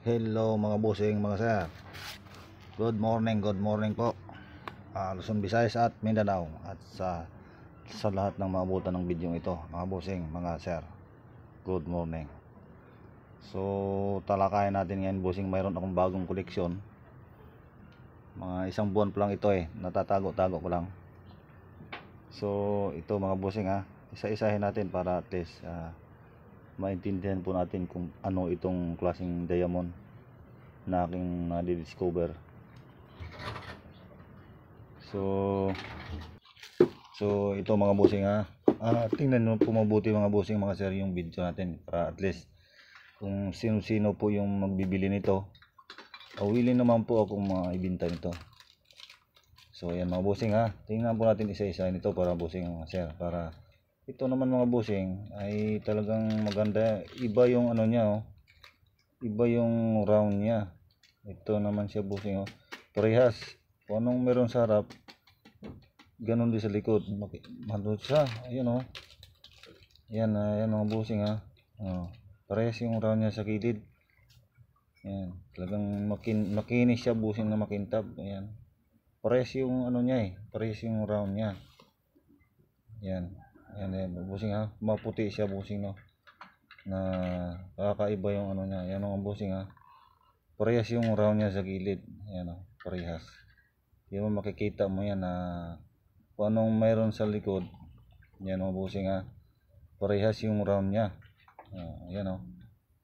Hello mga busing mga sir Good morning, good morning po uh, Luzon, Visayas at Mindanao At sa, sa lahat ng maabutan ng video ito Mga busing mga sir Good morning So talakayan natin ngayon busing Mayroon akong bagong koleksyon Mga isang buwan pa lang ito eh Natatago-tago ko lang So ito mga busing ha Isa-isahin natin para at least uh, maintindihan po natin kung ano itong klaseng diamond na aking nadidiscover so so ito mga bossing ha ah, tingnan nyo po mabuti mga bossing mga sir yung video natin para at least kung sino sino po yung magbibili nito awilin naman po akong maibinta nito so ayan mga bossing ha tingnan po natin isa isa nito para bossing mga sir para ito naman mga busing ay talagang maganda iba yung ano niya oh iba yung round niya ito naman siya busing oh parehas kung anong meron sa harap ganun din sa likod manood siya ayun oh ayan, ayan mga busing ah. oh, parehas yung round niya sa kilid yan talagang makin makinis siya busing na makintab ayan parehas yung ano niya eh parehas yung round niya ayan Ayan, ayan. Busing ha. Maputi siya busing no. Na kakaiba yung ano niya. Ayan ang busing ha. Parehas yung round niya sa gilid. Ayan o. Parehas. Hindi mo makikita mo yan na kung anong mayroon sa likod. Ayan o busing ha. Parehas yung round niya. Ah, ayan o.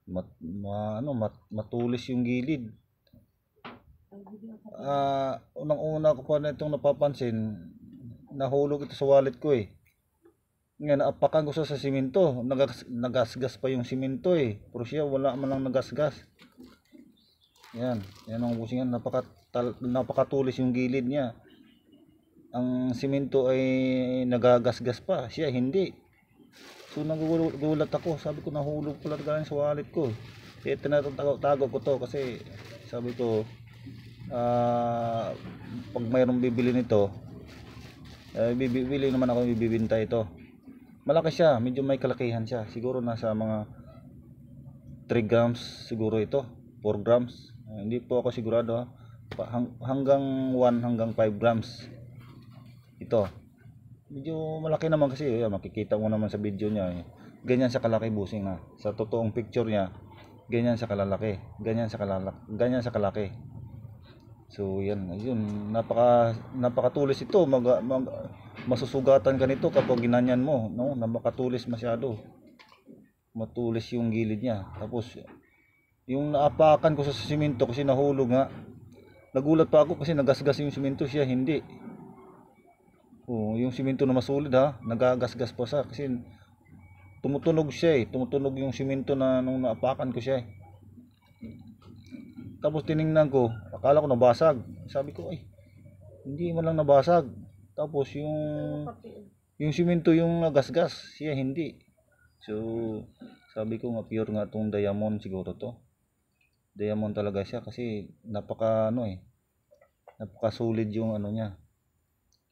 Mat, ma, ano, mat, matulis yung gilid. Uh, unang-una ko pa na itong napapansin, nahulog ito sa wallet ko eh nga naapakan ko sa, sa simento nagas, nagasgas pa yung simento eh pero siya wala man lang nagasgas yan yan ang busingan napaka napakatulis yung gilid niya ang simento ay nagagasgas pa siya hindi so nagugulat ako sabi ko nahulog pala galing sa wallet ko kaya eh, tinatago tago ko to kasi sabi ko uh, pag mayroong bibili nito uh, bibili naman ako bibibinta ito malaki siya medyo may kalakihan siya siguro nasa mga 3 grams siguro ito 4 grams uh, hindi po ako sigurado ha hanggang 1 hanggang 5 grams ito medyo malaki naman kasi yeah, makikita mo naman sa video niya eh. ganyan sa kalaki busing na. sa totoong picture niya ganyan sa kalalaki ganyan sa kalalaki ganyan sa kalaki so yan yun napaka napakatulis ito mag, mag masusugatan ka nito kapag ginanyan mo no na makatulis masyado matulis yung gilid niya tapos yung naapakan ko sa simento kasi nahulog nga nagulat pa ako kasi nagasgas yung simento siya hindi oh yung simento na masulid ha nagagasgas pa sa kasi tumutunog siya eh tumutunog yung simento na nung naapakan ko siya eh. tapos tiningnan ko akala ko nabasag sabi ko eh hindi man lang nabasag tapos yung yung simento yung nagasgas, siya hindi. So sabi ko nga pure nga tong diamond siguro to. Diamond talaga siya kasi napaka ano eh. Napaka solid yung ano niya.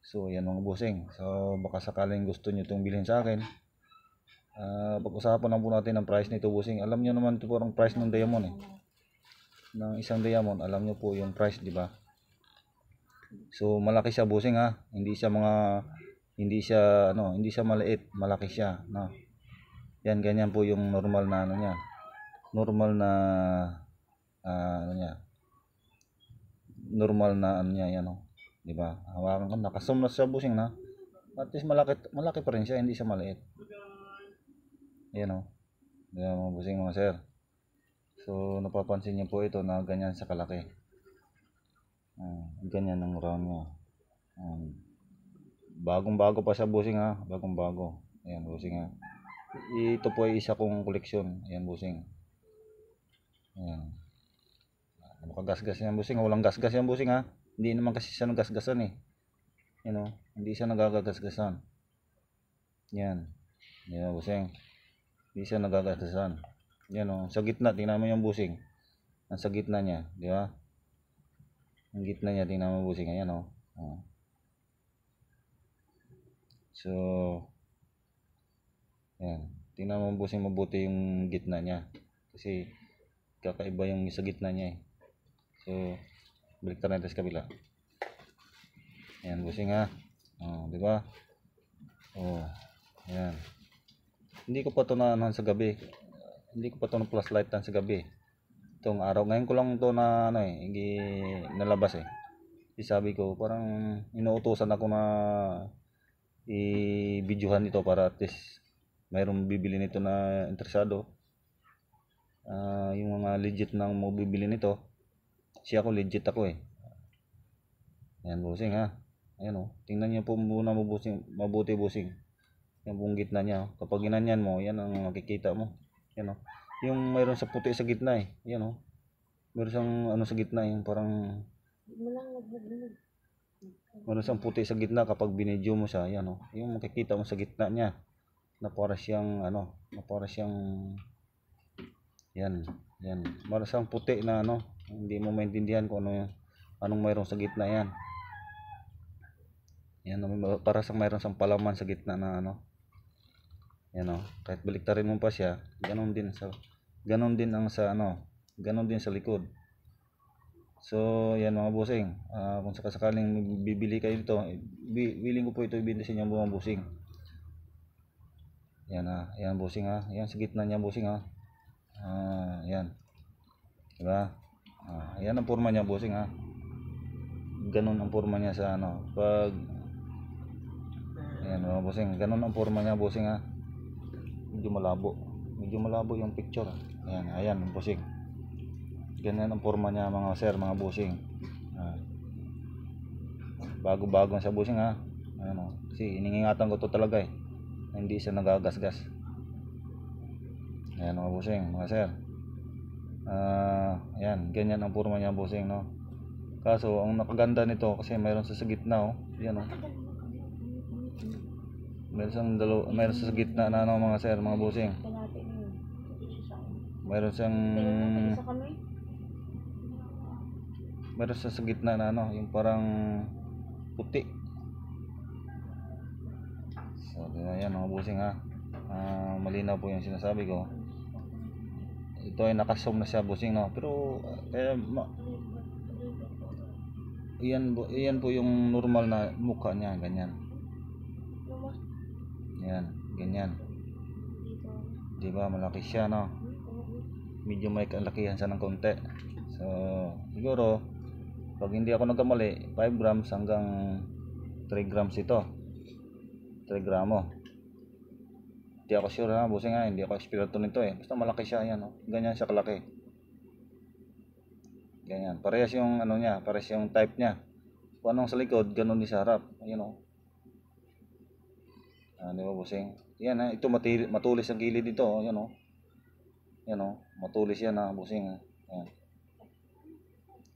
So ayan mga bossing. So baka sakaling gusto niyo tong bilhin sa akin. Uh, pag-usapan lang po natin ang price nito bossing. Alam niyo naman ito po ang price ng diamond eh. Ng isang diamond, alam niyo po yung price, di ba? So malaki siya busing ha. Hindi siya mga hindi siya ano, hindi siya maliit, malaki siya, no. Yan ganyan po yung normal na ano niya. Normal na uh, ano niya. Normal na ano niya, yan oh. 'Di ba? Hawakan ko, nakasum na siya busing na. At least malaki malaki pa rin siya, hindi siya maliit. Yan oh. Yan mga busing mga sir. So napapansin niyo po ito na ganyan sa kalaki. Uh, ganyan ang round niya. Um, bagong-bago pa sa busing ha. Bagong-bago. Ayan, busing ha. Ito po ay isa kong koleksyon. Ayan, busing. Ayan. Ano ka gasgas yan busing? Walang gasgas yan busing ha. Hindi naman kasi siya gasgasan eh. You know, hindi siya nagagasgasan. Yan. Yan, busing. Hindi siya nagagasgasan. Yan o. Oh. Sa gitna, tingnan mo yung busing. Ang sa gitna niya. Di ba? Ang gitna niya, tingnan mo busing. Ayan, oh. oh. So, ayan. Tingnan mo busing mabuti yung gitna niya. Kasi, kakaiba yung sa gitna niya eh. So, baliktad natin sa kabila. Ayan, busing ha. Oh, di ba? Oh, ayan. Hindi ko pa ito na, sa gabi. Hindi ko pa ito na flashlight sa gabi itong araw. Ngayon ko lang to na ano eh, hindi nalabas eh. Sabi ko, parang inuutosan ako na i-videohan ito para at least mayroong bibili nito na interesado. Uh, yung mga legit nang mabibili nito. Siya ako legit ako eh. Ayan busing ha. Ayan Oh. Tingnan niyo po muna mabusing, mabuti busing. Yung pong gitna niya. Oh. Kapag ginanyan mo, yan ang makikita mo. Yan Oh. Yung mayroon sa puti sa gitna eh. Yan oh. Mayroon siyang ano sa gitna yung parang mo lang nagbubunog. Meron siyang puti sa gitna kapag binidyo mo siya. Yan oh. Yung makikita mo sa gitna niya na para siyang ano, na para siyang yan, yan. Meron siyang puti na ano, hindi mo maintindihan kung ano yung anong mayroon sa gitna yan. Yan, oh. para sa mayroon sa palaman sa gitna na ano. Yan o. Kahit baliktarin mo pa siya, ganun din sa ganun din ang sa ano, ganun din sa likod. So, yan mga busing. Uh, kung sakasakaling bibili kayo nito, willing ko po ito ibinta sa inyo mga busing. Yan ha. Ah, yan busing ha. Ah. Yan sa gitna niya busing ah. Uh, yan. Diba? Uh, yan ang forma niya busing ah. Ganun ang forma niya sa ano. Pag Ayan mga busing. Ganun ang forma niya busing ah medyo malabo medyo malabo yung picture ayan ayan ang busing ganyan ang forma niya mga sir mga busing ah. bago bago sa busing ha ano, kasi iningingatan ko to talaga eh hindi siya nagagasgas ayan mga busing mga sir ah, ayan ganyan ang forma niya busing no kaso ang nakaganda nito kasi mayroon sa gitna oh ayan oh Meron siyang dalaw, meron sa gitna na ano mga sir, mga busing. Meron siyang Meron sa gitna na ano, yung parang puti. So, ayan mga busing ha. Uh, malinaw po yung sinasabi ko. Ito ay nakasum na siya busing no, pero kaya eh, ma Iyan, iyan po yung normal na mukha niya, ganyan. Ayan, ganyan. Di ba malaki siya no? Mm-hmm. Medyo may kalakihan siya ng konti. So, siguro pag hindi ako nagkamali, 5 grams hanggang 3 grams ito. 3 gramo. Hindi ako sure na, busi nga, hindi ako eksperto nito eh. Basta malaki siya, yan. Oh. Ganyan siya kalaki. Ganyan. Parehas yung ano niya, parehas yung type niya. Kung anong sa likod, ganun din sa harap. Ayun oh. Yan, ah, di ba, busing? Yan, ha? Ah, ito matulis ang gilid nito. Oh. Yan, oh. Yan, oh. Matulis yan, ha, ah, bosing. Ha? Yan.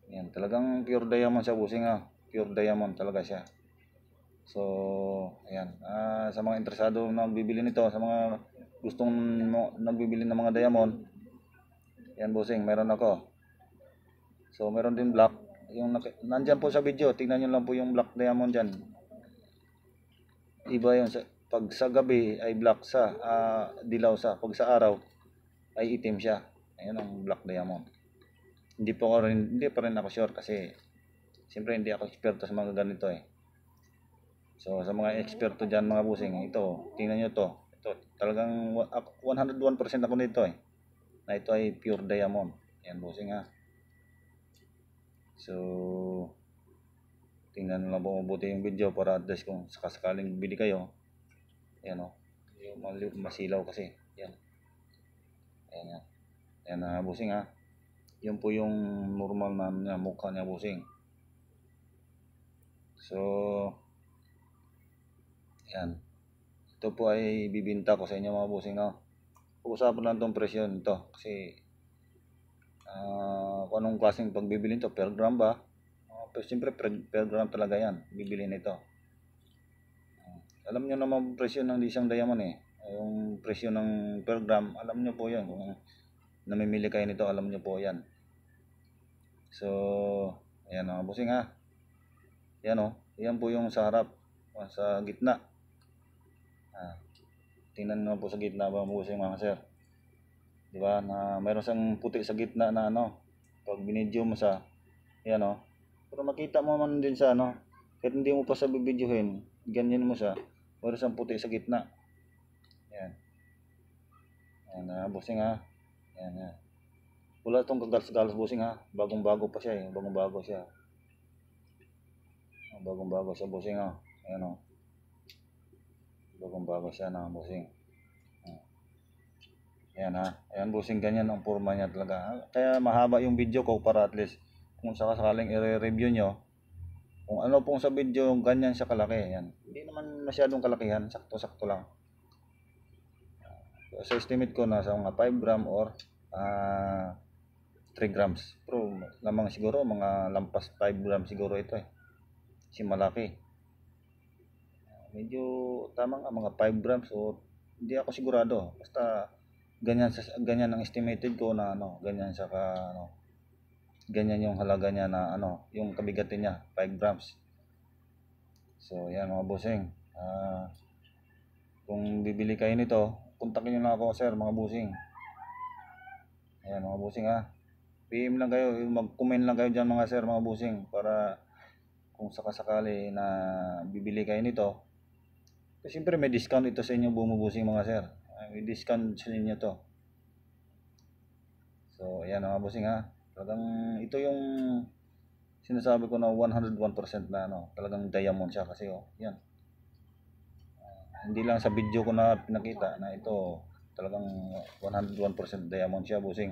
Yan, talagang pure diamond siya, bosing ha. Pure diamond talaga siya. So, ayan. Ah, sa mga interesado na bibili nito, sa mga gustong mo, nagbibili ng mga diamond, yan, bosing, meron ako. So, meron din black. Yung nandiyan po sa video, tingnan niyo lang po yung black diamond diyan. Iba 'yon sa pag sa gabi ay black sa, uh, dilaw sa. Pag sa araw ay itim siya. Ayun ang black diamond. Hindi po ako rin, hindi pa rin ako sure kasi siyempre hindi ako eksperto sa mga ganito eh. So sa mga eksperto dyan mga busing, ito, tingnan nyo to. Ito, talagang 101% ako nito eh. Na ito ay pure diamond. Yan busing ha. Ah. So, tingnan lang po mabuti yung video para at least kung sakasakaling bili kayo, Ayan o. Oh. Masilaw kasi. Ayan. Ayan yan. Oh. Ayan na ah, busing ha. Ah. Yun po yung normal na, mukha niya busing. So, ayan. Ito po ay bibinta ko sa inyo mga busing na. Ah. Pag-usapan lang itong presyo nito kasi uh, kung anong klaseng pagbibili nito, per gram ba? Uh, pero siyempre per, per gram talaga yan, bibili nito. Alam nyo naman presyo ng isang diamond eh. Yung presyo ng per gram, alam nyo po yan. Kung namimili kayo nito, alam nyo po yan. So, ayan mga busing ha. Yan o. Oh. po yung sa harap. Sa gitna. Ah, tingnan nyo po sa gitna ba mga busing mga sir. Diba? Na, mayroon siyang puti sa gitna na ano. Pag binidyo mo sa, ayan o. Oh. Pero makita mo man din sa ano. Kahit hindi mo pa sa bibidyohin, ganyan mo siya para sa puti sa gitna. Ayan. Ayan, uh, bossing ha. Ah. Ayan, ha. Ah. Wala itong kagalas-galas bossing ha. Ah. Bagong-bago pa siya eh. Bagong-bago siya. Bagong-bago siya bossing ha. Ayan o. Oh. Bagong-bago siya na bossing. Ayan ha. Ayan bossing ganyan ang forma niya talaga. Kaya mahaba yung video ko para at least kung sakasakaling i-review nyo kung ano pong sa video, ganyan siya kalaki. Yan. Hindi naman masyadong kalakihan. Sakto-sakto lang. So, sa estimate ko, nasa mga 5 gram or uh, ah, 3 grams. Pero lamang siguro, mga lampas 5 gram siguro ito eh. Si malaki. Medyo tama ah, mga 5 grams So, hindi ako sigurado. Basta ganyan sa ganyan ang estimated ko na ano, ganyan sa ka, ano, ganyan yung halaga niya na ano, yung kabigatin niya, 5 grams. So, yan mga busing. Uh, ah, kung bibili kayo nito, kontakin niyo na ako, sir, mga busing. Ayan, mga busing ha. Ah. PM lang kayo, mag-comment lang kayo diyan mga sir, mga busing para kung sakasakali na bibili kayo nito. Kasi siyempre may discount ito sa inyo bumubusing mga sir. Ah, may discount sa inyo to. So, ayan mga busing ha. Talagang ito yung sinasabi ko na 101% na ano, talagang diamond siya kasi oh, yan. Uh, hindi lang sa video ko na pinakita na ito talagang 101% diamond siya, busing.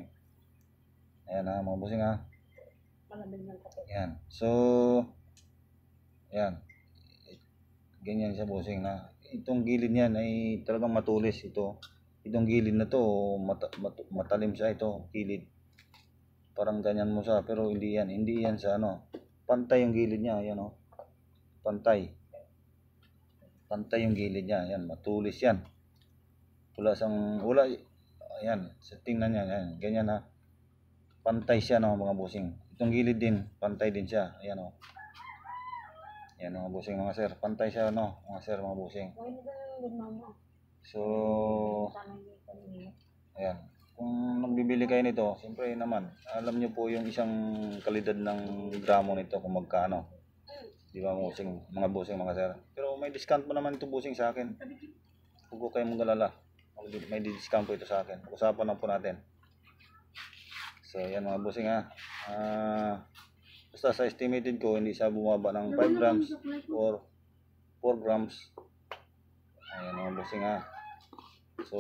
Ayan ha, mga busing ha. Yan. So, ayan. Ganyan siya busing na. Itong gilid niyan ay talagang matulis ito. Itong gilid na to, mat, mat, matalim siya ito, gilid. Parang ganyan mo sa, pero hindi yan. Hindi yan sa ano. Pantay yung gilid niya. Ayan Oh. Pantay. Pantay yung gilid niya. Ayan, matulis yan. Wala sang, wala, ayan. Tingnan niya. Ayan, ganyan ha. Pantay siya no, mga busing. Itong gilid din, pantay din siya. Ayan o. Oh. Yan mga busing mga sir. Pantay siya no, mga sir mga busing. So, bumili nito, siyempre naman, alam nyo po yung isang kalidad ng gramo nito kung magkano. Di ba, busing, mga busing, mga sir. Pero may discount po naman ito busing sa akin. Huwag ko kayong magalala. May discount po ito sa akin. Usapan lang po natin. So, yan mga busing ha. Uh, basta sa estimated ko, hindi siya bumaba ng 5 grams or 4 grams. Ayan mga busing ha. So,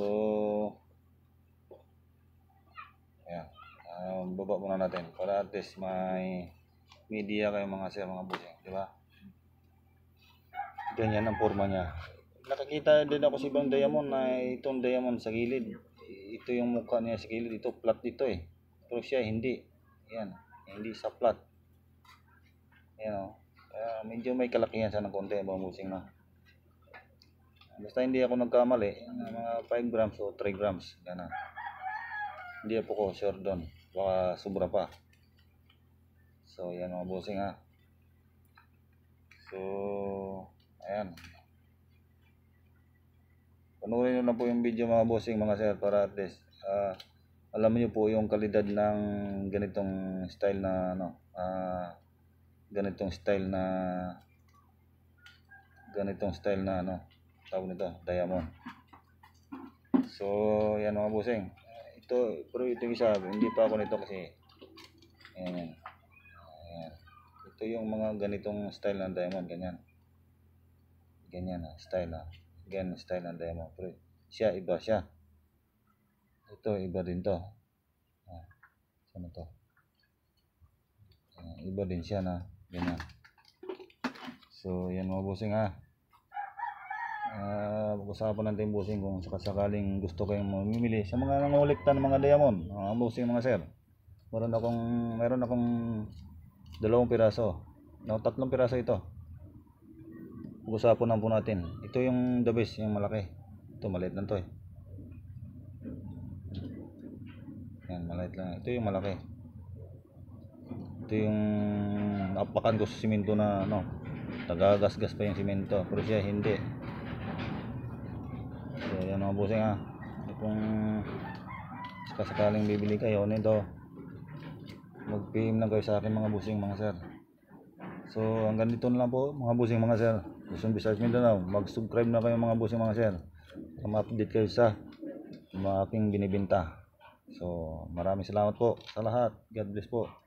Ayan. Um, baba muna natin para at least may media kayo mga sir, mga busing. Eh, di ba? Ganyan ang forma niya. Nakakita din ako si Bang Diamond na itong diamond sa gilid. Ito yung mukha niya sa gilid. Ito flat dito eh. Pero siya hindi. Ayan. Hindi sa flat. Ayan o. Oh. Kaya medyo may kalakihan siya ng konti mga busing na. Basta hindi ako nagkamali. Mga 5 grams o 3 grams. Ganun hindi po ko sure doon baka sobra pa so yan mga bossing ha so ayan panurin nyo na po yung video mga bossing mga sir para at least uh, alam niyo po yung kalidad ng ganitong style na ano uh, ganitong style na ganitong style na ano tawag nito diamond so yan mga bossing ito, pero ito yung sabi, hindi pa ako nito kasi, ayan, ayan. Ito yung mga ganitong style ng diamond, ganyan. Ganyan na, ah, style na. Ah. Ganyan style ng diamond. Pero siya, iba siya. Ito, iba din to. Ah, saan to? iba din siya na ganyan so yan mga bossing ha ah uh, ah, pag-usapan natin bossing kung sakasakaling gusto kayong mamimili sa mga nangolekta ng mga diamond uh, bossing mga sir meron akong meron akong dalawang piraso no, tatlong piraso ito pag-usapan lang po natin ito yung the best yung malaki ito maliit lang to eh yan maliit lang ito yung malaki ito yung apakan ko sa simento na no tagagasgas pa yung simento pero siya hindi so yan mga busing ha ah. kung kasakaling bibili kayo nito mag PM lang kayo sa akin mga busing mga sir so hanggang dito na lang po mga busing mga sir Luzon Visayas daw, mag subscribe na kayo mga busing mga sir para ma-update kayo sa mga aking binibinta so maraming salamat po sa lahat God bless po